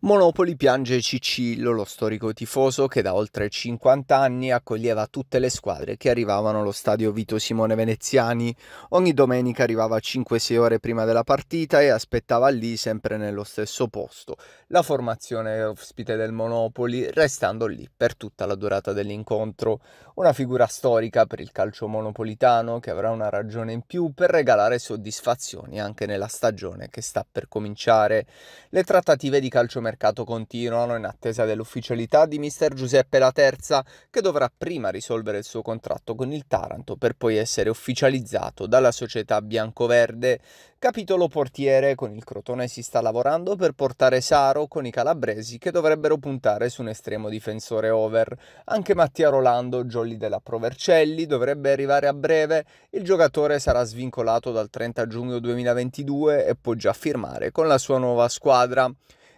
Monopoli piange Cicillo, lo storico tifoso che da oltre 50 anni accoglieva tutte le squadre che arrivavano allo stadio Vito Simone Veneziani. Ogni domenica arrivava 5-6 ore prima della partita e aspettava lì, sempre nello stesso posto, la formazione ospite del Monopoli, restando lì per tutta la durata dell'incontro. Una figura storica per il calcio monopolitano che avrà una ragione in più per regalare soddisfazioni anche nella stagione che sta per cominciare. Le trattative di calcio mercato continuano in attesa dell'ufficialità di mister Giuseppe La Terza, che dovrà prima risolvere il suo contratto con il Taranto per poi essere ufficializzato dalla società biancoverde. Capitolo portiere, con il Crotone si sta lavorando per portare Saro con i calabresi che dovrebbero puntare su un estremo difensore over. Anche Mattia Rolando, jolly della Provercelli, dovrebbe arrivare a breve. Il giocatore sarà svincolato dal 30 giugno 2022 e può già firmare con la sua nuova squadra.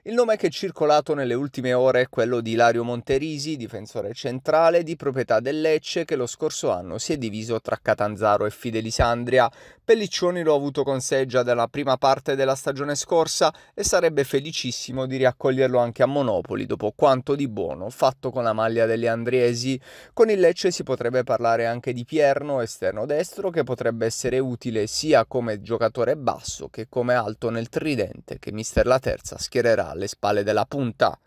Il nome che è circolato nelle ultime ore è quello di Ilario Monterisi, difensore centrale di proprietà del Lecce che lo scorso anno si è diviso tra Catanzaro e Fidelisandria. Pelliccioni lo ha avuto con sé già dalla prima parte della stagione scorsa e sarebbe felicissimo di riaccoglierlo anche a Monopoli dopo quanto di buono fatto con la maglia degli Andriesi. Con il Lecce si potrebbe parlare anche di Pierno, esterno destro, che potrebbe essere utile sia come giocatore basso che come alto nel tridente che Mister La Terza schiererà alle spalle della punta